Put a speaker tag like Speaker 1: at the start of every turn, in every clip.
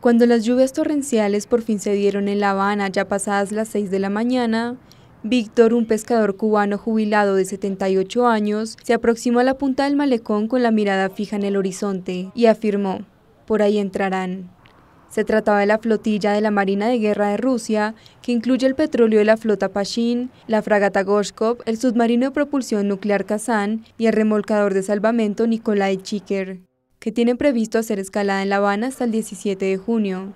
Speaker 1: Cuando las lluvias torrenciales por fin se dieron en La Habana, ya pasadas las 6 de la mañana, Víctor, un pescador cubano jubilado de 78 años, se aproximó a la punta del malecón con la mirada fija en el horizonte y afirmó, por ahí entrarán. Se trataba de la flotilla de la Marina de Guerra de Rusia, que incluye el petróleo de la flota Pashin, la fragata Goshkov, el submarino de propulsión nuclear Kazán y el remolcador de salvamento Nikolai Chiker que tienen previsto hacer escalada en La Habana hasta el 17 de junio.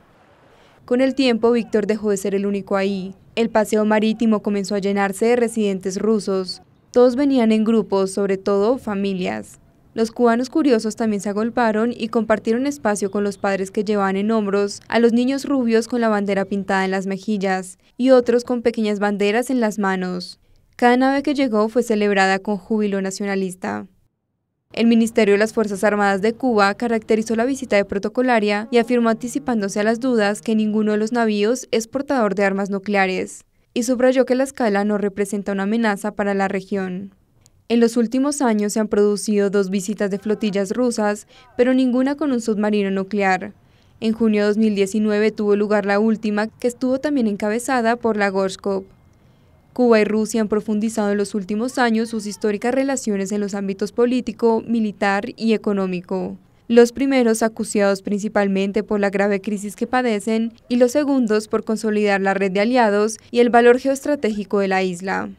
Speaker 1: Con el tiempo, Víctor dejó de ser el único ahí. El paseo marítimo comenzó a llenarse de residentes rusos. Todos venían en grupos, sobre todo familias. Los cubanos curiosos también se agolparon y compartieron espacio con los padres que llevaban en hombros a los niños rubios con la bandera pintada en las mejillas y otros con pequeñas banderas en las manos. Cada nave que llegó fue celebrada con júbilo nacionalista. El Ministerio de las Fuerzas Armadas de Cuba caracterizó la visita de protocolaria y afirmó anticipándose a las dudas que ninguno de los navíos es portador de armas nucleares, y subrayó que la escala no representa una amenaza para la región. En los últimos años se han producido dos visitas de flotillas rusas, pero ninguna con un submarino nuclear. En junio de 2019 tuvo lugar la última, que estuvo también encabezada por la Gorshkov. Cuba y Rusia han profundizado en los últimos años sus históricas relaciones en los ámbitos político, militar y económico. Los primeros acuciados principalmente por la grave crisis que padecen y los segundos por consolidar la red de aliados y el valor geoestratégico de la isla.